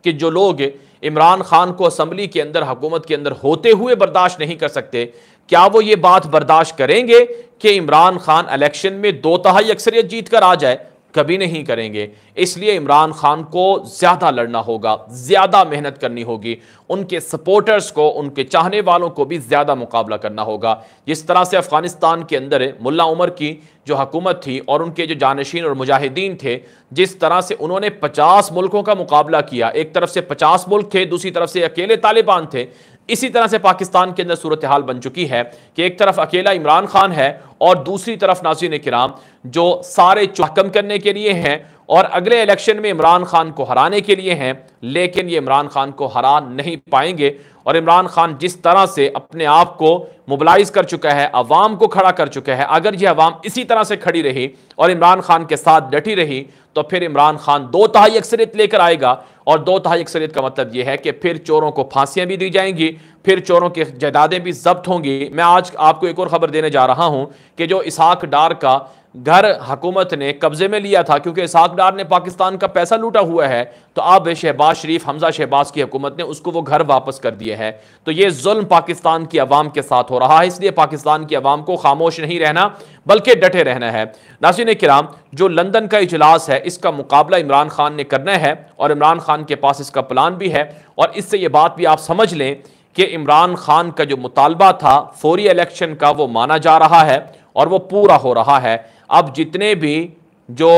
कि जो लोग इमरान खान को असम्बली के अंदर हुकूमत के अंदर होते हुए बर्दाश्त नहीं कर सकते क्या वो ये बात बर्दाश्त करेंगे कि इमरान खान इलेक्शन में दो तहाई अक्सरियत जीत कर आ जाए कभी नहीं करेंगे इसलिए इमरान खान को ज़्यादा लड़ना होगा ज़्यादा मेहनत करनी होगी उनके सपोर्टर्स को उनके चाहने वालों को भी ज़्यादा मुकाबला करना होगा जिस तरह से अफ़गानिस्तान के अंदर मुल्ला उमर की जो हकूमत थी और उनके जो जानशीन और मुजाहिदीन थे जिस तरह से उन्होंने पचास मुल्कों का मुकाबला किया एक तरफ से पचास मुल्क थे दूसरी तरफ से अकेले तालिबान थे इसी तरह से पाकिस्तान के अंदर सूरत हाल बन चुकी है कि एक तरफ अकेला इमरान खान है और दूसरी तरफ नाजीन कराम जो सारे चौकम करने के लिए हैं और अगले इलेक्शन में इमरान खान को हराने के लिए हैं लेकिन ये इमरान खान को हरा नहीं पाएंगे और इमरान खान जिस तरह से अपने आप को मोबलाइज कर चुका है अवाम को खड़ा कर चुका है अगर यह अवाम इसी तरह से खड़ी रही और इमरान खान के साथ डटी रही तो फिर इमरान खान दो तहाई अक्सरियत लेकर आएगा और दो तहाई अक्सरियत का मतलब यह है कि फिर चोरों को फांसियां भी दी जाएंगी फिर चोरों की जायदादें भी जब्त होंगी मैं आज आपको एक और ख़बर देने जा रहा हूं कि जो इसहाक डार का घर हकूमत ने कब्जे में लिया था क्योंकि इसहाक डार ने पाकिस्तान का पैसा लूटा हुआ है तो अब शहबाज शरीफ हमजा शहबाज की हकूमत ने उसको वो घर वापस कर दिया है तो ये जुल्म पाकिस्तान की आवाम के साथ हो रहा है इसलिए पाकिस्तान की आवाम को खामोश नहीं रहना बल्कि डटे रहना है नासिन कराम जो लंदन का इजलास है इसका मुकाबला इमरान खान ने करना है और इमरान खान के पास इसका प्लान भी है और इससे ये बात भी आप समझ लें कि इमरान खान का जो मुतालबा था फौरी इलेक्शन का वो माना जा रहा है और वो पूरा हो रहा है अब जितने भी जो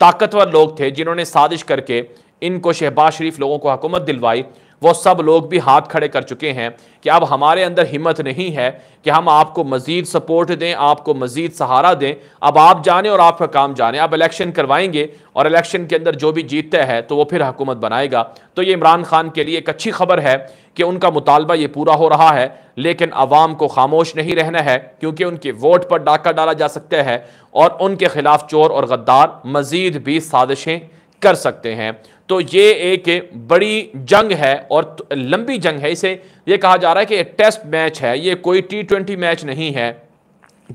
ताकतवर लोग थे जिन्होंने साजिश करके इनको शहबाज शरीफ लोगों को हुकूमत दिलवाई वो सब लोग भी हाथ खड़े कर चुके हैं कि अब हमारे अंदर हिम्मत नहीं है कि हम आपको मज़ीद सपोर्ट दें आपको मज़ीद सहारा दें अब आप जाने और आपका काम जाने आप इलेक्शन करवाएंगे और इलेक्शन के अंदर जो भी जीतता है तो वो फिर हुकूमत बनाएगा तो ये इमरान खान के लिए एक अच्छी खबर है कि उनका मुतालबा ये पूरा हो रहा है लेकिन आवाम को खामोश नहीं रहना है क्योंकि उनके वोट पर डाका डाला जा सकता है और उनके खिलाफ चोर और गद्दार मजीद भी साजिशें कर सकते हैं तो ये एक बड़ी जंग है और लंबी जंग है इसे ये कहा जा रहा है कि टेस्ट मैच है ये कोई टी ट्वेंटी मैच नहीं है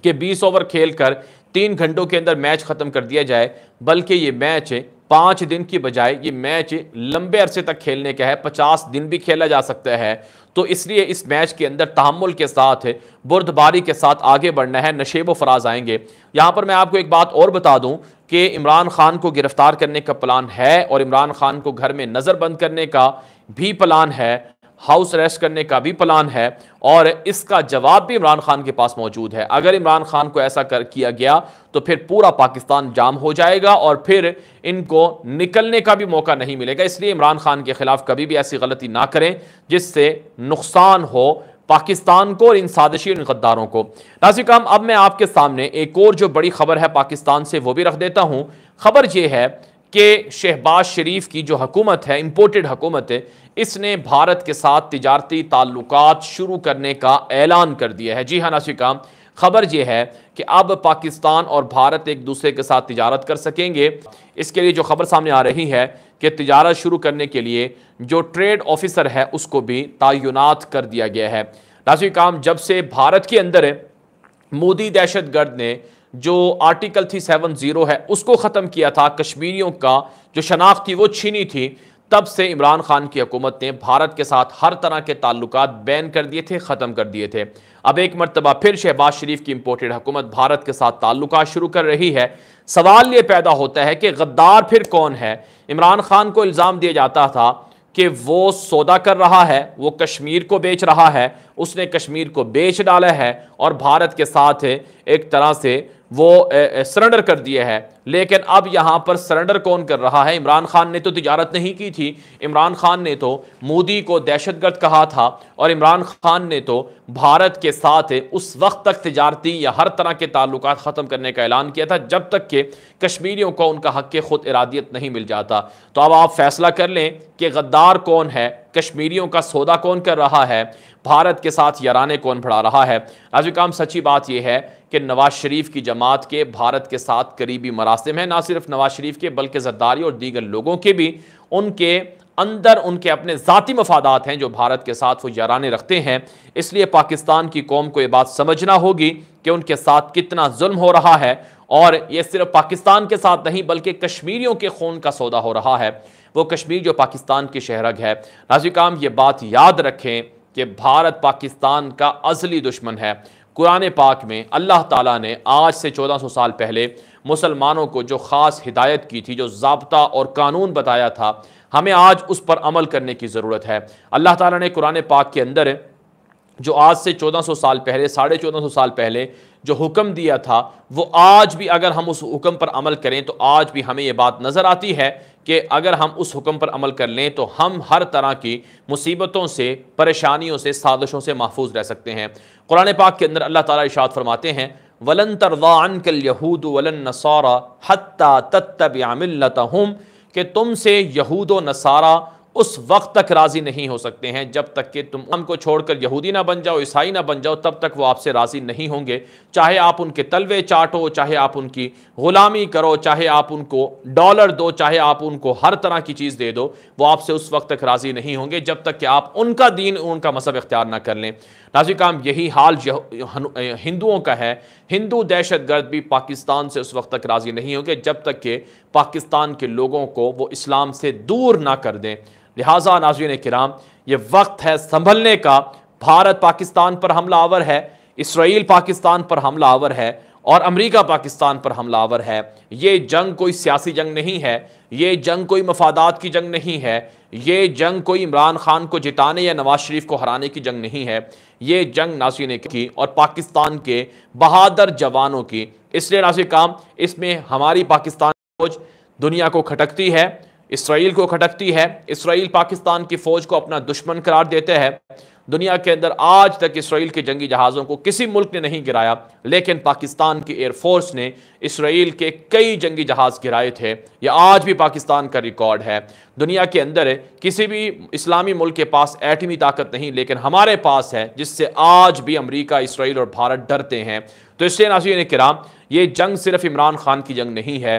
कि 20 ओवर खेलकर तीन घंटों के अंदर मैच ख़त्म कर दिया जाए बल्कि ये मैच पाँच दिन की बजाय ये मैच लंबे अरसे तक खेलने का है पचास दिन भी खेला जा सकता है तो इसलिए इस मैच के अंदर तहमुल के साथ बुरदबारी के साथ आगे बढ़ना है नशेब व फराज आएंगे यहाँ पर मैं आपको एक बात और बता दूँ कि इमरान खान को गिरफ्तार करने का प्लान है और इमरान खान को घर में नज़र बंद करने का भी प्लान है हाउस अरेस्ट करने का भी प्लान है और इसका जवाब भी इमरान खान के पास मौजूद है अगर इमरान खान को ऐसा कर किया गया तो फिर पूरा पाकिस्तान जाम हो जाएगा और फिर इनको निकलने का भी मौका नहीं मिलेगा इसलिए इमरान खान के खिलाफ कभी भी ऐसी गलती ना करें जिससे नुकसान हो पाकिस्तान को और इन साजिशी इन गद्दारों को नासिक अब मैं आपके सामने एक और जो बड़ी खबर है पाकिस्तान से वो भी रख देता हूँ खबर ये है कि शहबाज शरीफ की जो हकूमत है इम्पोर्टेड हकूमत है इसने भारत के साथ तजारती ताल्लुक शुरू करने का ऐलान कर दिया है जी हाँ नासिक खबर यह है कि अब पाकिस्तान और भारत एक दूसरे के साथ तजारत कर सकेंगे इसके लिए जो खबर सामने आ रही है कि तजारत शुरू करने के लिए जो ट्रेड ऑफिसर है उसको भी तयनत कर दिया गया है लाजमी काम जब से भारत के अंदर मोदी दहशत गर्द ने जो आर्टिकल थी सेवन ज़ीरो है उसको ख़त्म किया था कश्मीरियों का जो शनाख्त थी वो छीनी थी तब से इमरान खान की हकूमत ने भारत के साथ हर तरह के ताल्लुक बैन कर दिए थे ख़त्म कर दिए थे अब एक मरतबा फिर शहबाज शरीफ की इम्पोर्टेड हकूमत भारत के साथ ताल्लुक शुरू कर रही है सवाल ये पैदा होता है कि गद्दार फिर कौन है इमरान खान को इल्ज़ाम दिया जाता था कि वो सौदा कर रहा है वो कश्मीर को बेच रहा है उसने कश्मीर को बेच डाला है और भारत के साथ एक तरह से वो सरेंडर कर दिया है लेकिन अब यहाँ पर सरेंडर कौन कर रहा है इमरान खान ने तो तजारत नहीं की थी इमरान खान ने तो मोदी को दहशतगर्द कहा था और इमरान खान ने तो भारत के साथ उस वक्त तक तजारती या हर तरह के ताल्लुक ख़त्म करने का ऐलान किया था जब तक कि कश्मीरियों को उनका हक खुद इरादियत नहीं मिल जाता तो अब आप फैसला कर लें कि गद्दार कौन है कश्मीरियों का सौदा कौन कर रहा है भारत के साथ यराने कौन बढ़ा रहा है काम सच्ची बात यह है कि नवाज शरीफ की जमात के भारत के साथ करीबी मरा रास्ते में ना सिर्फ नवाज शरीफ के बल्कि जरदारी और दीगर लोगों के भी उनके अंदर उनके अपने ज़ाती मफादात हैं जो भारत के साथ वो याराने रखते हैं इसलिए पाकिस्तान की कौम को ये बात समझना होगी कि उनके साथ कितना जुल्म हो रहा है और ये सिर्फ पाकिस्तान के साथ नहीं बल्कि कश्मीरियों के खून का सौदा हो रहा है वो कश्मीर जो पाकिस्तान की शहरग है नाजिकाम ये बात याद रखें कि भारत पाकिस्तान का असली दुश्मन है कुरान पाक में अल्लाह ताला ने आज से 1400 साल पहले मुसलमानों को जो ख़ास हिदायत की थी जो जबता और कानून बताया था हमें आज उस पर अमल करने की ज़रूरत है अल्लाह ताला ने कुरान पाक के अंदर जो आज से 1400 साल पहले साढ़े चौदह साल पहले जो हुक्म दिया था वो आज भी अगर हम उस हुक्म पर अमल करें तो आज भी हमें ये बात नज़र आती है कि अगर हम उस हुक्म पर अमल कर लें तो हम हर तरह की मुसीबतों से परेशानियों से साजिशों से महफूज रह सकते हैं कुरान पाक के अंदर अल्लाह ताला इशाद फरमाते हैं वलन तरदान कल यहूद वलन नसारा हत्ता तत्तब आमिलत हम कि तुमसे यहूद व नसारा उस वक्त तक राज़ी नहीं हो सकते हैं जब तक कि तुम हमको छोड़कर यहूदी ना बन जाओ ईसाई ना बन जाओ तब तक वो आपसे राज़ी नहीं होंगे चाहे आप उनके तलवे चाटो चाहे आप उनकी ग़ुलामी करो चाहे आप उनको डॉलर दो चाहे आप उनको हर तरह की चीज़ दे दो वो आपसे उस वक्त तक राज़ी नहीं होंगे जब तक कि आप उनका दीन उनका मजहब इख्तियार ना कर लें नाजी काम यही हाल हिंदुओं का है हिंदू दहशतगर्द भी पाकिस्तान से उस वक्त तक राज़ी नहीं होंगे जब तक कि पाकिस्तान के लोगों को वो इस्लाम से दूर ना कर दें लिहाजा नाजीन कराम ये वक्त है संभलने का भारत पाकिस्तान पर हमला आवर है इसराइल पाकिस्तान पर हमला आवर है और अमेरिका पाकिस्तान पर हमला आवर है ये जंग कोई सियासी जंग नहीं है ये जंग कोई मफादात की जंग नहीं है ये जंग कोई इमरान खान को जिताने या नवाज शरीफ को हराने की जंग नहीं है ये जंग नासिर ने की और पाकिस्तान के बहादुर जवानों की इसलिए नासिर काम इसमें हमारी पाकिस्तान फौज दुनिया को खटकती है इसराइल को खटकती है इसराइल पाकिस्तान की फ़ौज को अपना दुश्मन करार देते हैं दुनिया के अंदर आज तक इसराइल के जंगी जहाज़ों को किसी मुल्क ने नहीं गिराया लेकिन पाकिस्तान की एयरफोर्स ने इसराइल के कई जंगी जहाज़ गिराए थे यह आज भी पाकिस्तान का रिकॉर्ड है दुनिया के अंदर किसी भी इस्लामी मुल्क के पास एटमी ताकत नहीं लेकिन हमारे पास है जिससे आज भी अमरीका इसराइल और भारत डरते हैं तो इसलिए ने कराम ये जंग सिर्फ इमरान खान की जंग नहीं है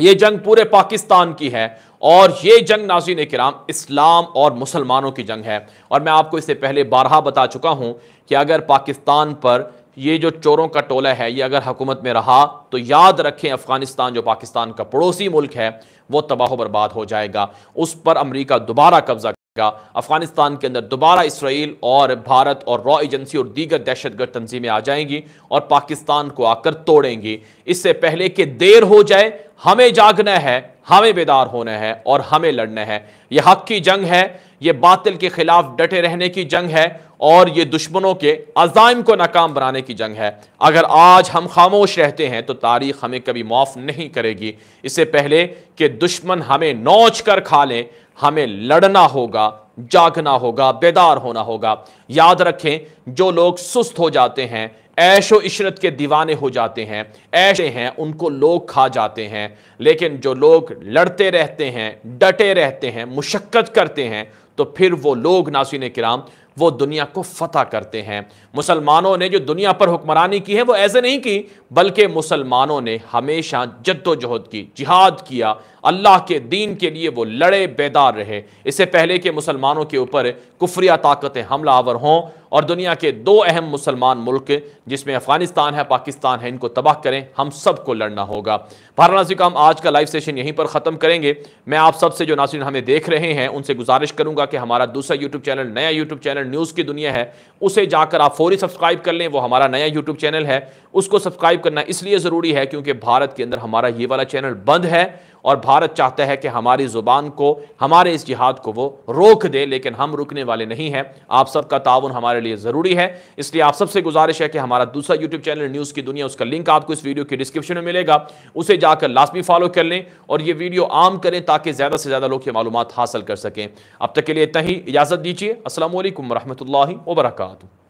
ये जंग पूरे पाकिस्तान की है और ये जंग नाजीन कराम इस्लाम और मुसलमानों की जंग है और मैं आपको इससे पहले बारहा बता चुका हूँ कि अगर पाकिस्तान पर ये जो चोरों का टोला है ये अगर हुकूमत में रहा तो याद रखें अफ़गानिस्तान जो पाकिस्तान का पड़ोसी मुल्क है वो तबाह बर्बाद हो जाएगा उस पर अमरीका दोबारा कब्जा अफगानिस्तान के अंदर दोबारा इसराइल और भारत और रॉ एजेंसी और दीगर दहशतगर्द तंजीमें आ जाएंगी और पाकिस्तान को आकर तोड़ेंगी इससे पहले कि देर हो जाए हमें जागना है हमें बेदार होना है और हमें लड़ना है यह हक की जंग है यह बातिल के खिलाफ डटे रहने की जंग है और ये दुश्मनों के अजाइम को नाकाम बनाने की जंग है अगर आज हम खामोश रहते हैं तो तारीख हमें कभी माफ नहीं करेगी इससे पहले कि दुश्मन हमें नोच कर खा लें हमें लड़ना होगा जागना होगा बेदार होना होगा याद रखें जो लोग सुस्त हो जाते हैं ऐशो इशरत के दीवाने हो जाते हैं ऐशे हैं उनको लोग खा जाते हैं लेकिन जो लोग लड़ते रहते हैं डटे रहते हैं मुशक्क़त करते हैं तो फिर वो लोग नासिन कराम वो दुनिया को फतह करते हैं मुसलमानों ने जो दुनिया पर हुक्मरानी की है वो ऐसे नहीं की बल्कि मुसलमानों ने हमेशा जद्दोजहद की जिहाद किया अल्लाह के दीन के लिए वो लड़े बेदार रहे इससे पहले के मुसलमानों के ऊपर कुफरिया ताकतें हमला आवर हों और दुनिया के दो अहम मुसलमान मुल्क जिसमें अफगानिस्तान है पाकिस्तान है इनको तबाह करें हम सबको लड़ना होगा भारत नाजी का हम आज का लाइव सेशन यहीं पर ख़त्म करेंगे मैं आप सबसे जो नासिन हमें देख रहे हैं उनसे गुजारिश करूंगा कि हमारा दूसरा यूट्यूब चैनल नया यूट्यूब चैनल चैनल न्यूज़ की दुनिया है उसे जाकर आप फौरी सब्सक्राइब कर लें वो हमारा नया यूट्यूब चैनल है उसको सब्सक्राइब करना इसलिए ज़रूरी है क्योंकि भारत के अंदर हमारा ये वाला चैनल बंद है और भारत चाहता है कि हमारी ज़ुबान को हमारे इस जिहाद को वो रोक दे लेकिन हम रुकने वाले नहीं हैं आप सबका ताउन हमारे लिए ज़रूरी है इसलिए आप सबसे गुजारिश है कि हमारा दूसरा यूट्यूब चैनल न्यूज़ की दुनिया उसका लिंक आपको इस वीडियो की डिस्क्रिप्शन में मिलेगा उसे जाकर लाजमी फॉलो कर लें और ये वीडियो आम करें ताकि ज़्यादा से ज़्यादा लोग ये मालूम हासिल कर सकें अब तक के लिए इतना ही इजाज़त दीजिए असल वरहमल वर्का